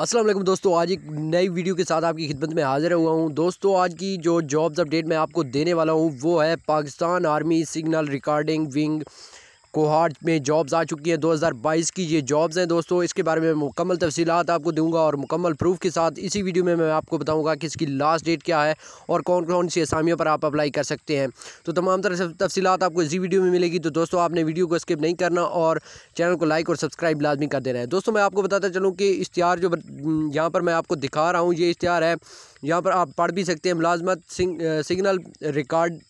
असलम दोस्तों आज एक नई वीडियो के साथ आपकी खिदमत में हाज़िर हुआ हूँ दोस्तों आज की जो जॉब्स अपडेट मैं आपको देने वाला हूँ वो है Pakistan army signal recording wing Kohat में जॉब्स आ चुकी हैं 2022 की ये जॉब्स हैं दोस्तों इसके बारे में मुकम्मल तफसीत आपको दूंगा और मुकम्मल प्रूफ के साथ इसी वीडियो में मैं आपको बताऊंगा कि इसकी लास्ट डेट क्या है और कौन कौन सी असामियों पर आप अप्लाई कर सकते हैं तो तमाम तरह से तफसीत आपको इसी वीडियो में मिलेगी तो दोस्तों आपने वीडियो को स्किप नहीं करना और चैनल को लाइक और सब्सक्राइब लाजमी कर देना है दोस्तों मैं आपको बताता चलूँ कि इश्तिहार जो यहाँ पर मैं आपको दिखा रहा हूँ ये इश्तिहार है यहाँ पर आप पढ़ भी सकते हैं मुलाजमत signal record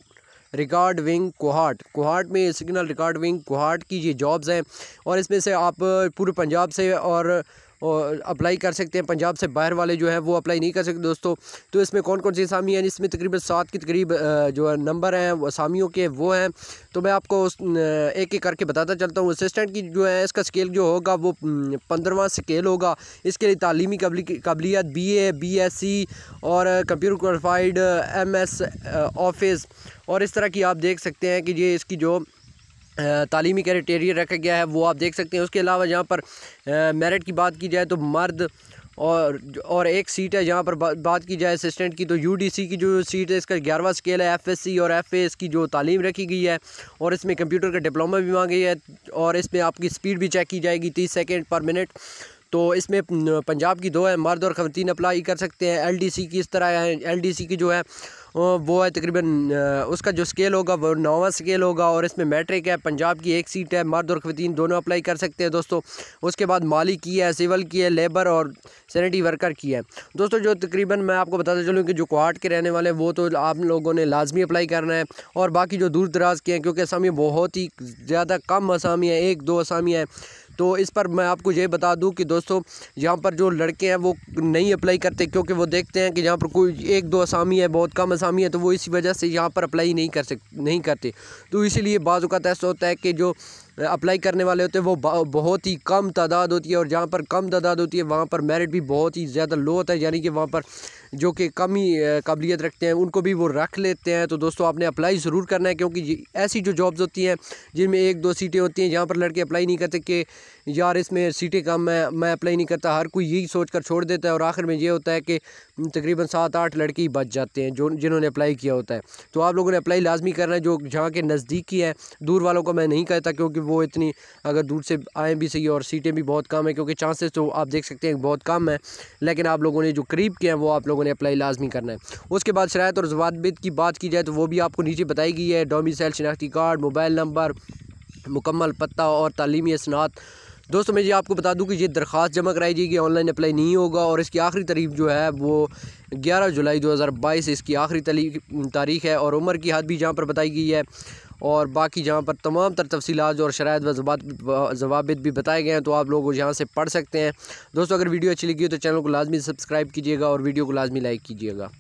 record wing Kohat Kohat में सिग्नल रिकॉर्ड विंग कोहाट की ये जॉब्स हैं और इसमें से आप पूरे पंजाब से और और अप्लाई कर सकते हैं पंजाब से बाहर वाले जो हैं वो अप्लाई नहीं कर सकते दोस्तों तो इसमें कौन कौन से असामी हैं इसमें तकरीबन सात के तकरीब जो है नंबर हैं असामियों के वो हैं तो मैं आपको एक एक करके बताता चलता हूँ असिस्टेंट की जो है इसका स्केल जो होगा वो पंद्रवा स्केल होगा इसके लिए तालीमी काबिलियत B A B S C और computer qualified M S office और इस तरह की आप देख सकते हैं कि ये इसकी जो तालीमी क्राइटेरिया रखा गया है वो आप देख सकते हैं उसके अलावा यहाँ पर मेरिट की बात की जाए तो मर्द और और एक सीट है जहाँ पर बा, बात की जाए असिस्टेंट की तो यूडीसी की जो सीट है इसका ग्यारहवा स्केल है एफएससी और एफ की जो तालीम रखी गई है और इसमें कंप्यूटर का डिप्लोमा भी मांगी है और इसमें आपकी स्पीड भी चेक की जाएगी तीस सेकेंड पर मिनट तो इसमें पंजाब की दो है मर्द और ख़वान अप्लाई कर सकते हैं एल डी सी की इस तरह है एल डी सी की जो है वो है तकरीबन उसका जो स्केल होगा वो नौवा स्केल होगा और इसमें मैट्रिक है पंजाब की एक सीट है मर्द और ख़वान दोनों अप्लाई कर सकते हैं दोस्तों उसके बाद माली की है सिविल की है लेबर और सैनिटी वर्कर की है दोस्तों जो तकरीबन मैं आपको बताता चलूँ कि जो क्वाट के रहने वाले वो तो आप लोगों ने लाजमी अप्लाई करना है और बाकी जो दूर दराज के हैं क्योंकि असामी बहुत ही ज़्यादा कम असामी है एक दो असामी है तो इस पर मैं आपको ये बता दूँ कि दोस्तों यहाँ पर जो लड़के हैं वो नहीं अप्लाई करते क्योंकि वो देखते हैं कि यहाँ पर कोई एक दो असामी है बहुत कम असामी है तो वो इसी वजह से यहाँ पर अप्लाई नहीं कर सक नहीं करते तो इसीलिए बाजू का ऐसा होता है कि जो अप्लाई करने वाले होते हैं वो बहुत ही कम तादाद होती है और जहाँ पर कम तादाद होती है वहाँ पर मेरिट भी बहुत ही ज़्यादा लो होता है यानी कि वहाँ पर जो कि कम ही काबिलियत रखते हैं उनको भी वो रख लेते हैं तो दोस्तों आपने अप्लाई ज़रूर करना है क्योंकि ऐसी जो जॉब्स होती हैं जिनमें एक दो सीटें होती हैं जहाँ पर लड़के अप्लाई नहीं करते कि यार इसमें सीटें कम है मैं अप्लाई नहीं करता हर कोई यही सोच कर छोड़ देता है और आखिर में ये होता है कि तकरीबन सात आठ लड़के ही बच जाते हैं जो जिन्होंने अप्लाई किया होता है तो आप लोगों ने अप्लाई लाजमी करना है जो जहाँ के नज़दीकी हैं दूर वालों को मैं नहीं कहता क्योंकि वो इतनी अगर दूर से आए भी सही और सीटें भी बहुत कम है क्योंकि चांसेस तो आप देख सकते हैं बहुत कम है लेकिन आप लोगों ने जो करीब किया है वो आप लोगों ने अप्लाई लाजमी करना है उसके बाद शरात और जवाबित की बात की जाए तो वो भी आपको नीचे बताई गई है डोमिसल शनाख्ती कार्ड मोबाइल नंबर मुकम्मल पता और तलीमी असनात दोस्तों मैं ये आपको बता दूं कि ये दरख्वास्त जमा कराई जाएगी ऑनलाइन अप्लाई नहीं होगा और इसकी आखिरी तारीख जो है वो 11 जुलाई 2022 इसकी आखिरी तारीख है और उम्र की हद भी जहाँ पर बताई गई है और बाकी जहाँ पर तमाम तर तफसीत और शराय व जवाब भी बताए गए हैं तो आप लोग यहाँ से पढ़ सकते हैं दोस्तों अगर वीडियो अच्छी लगी हो तो चैनल को लाजमी सब्सक्राइब कीजिएगा और वीडियो को लाजमी लाइक कीजिएगा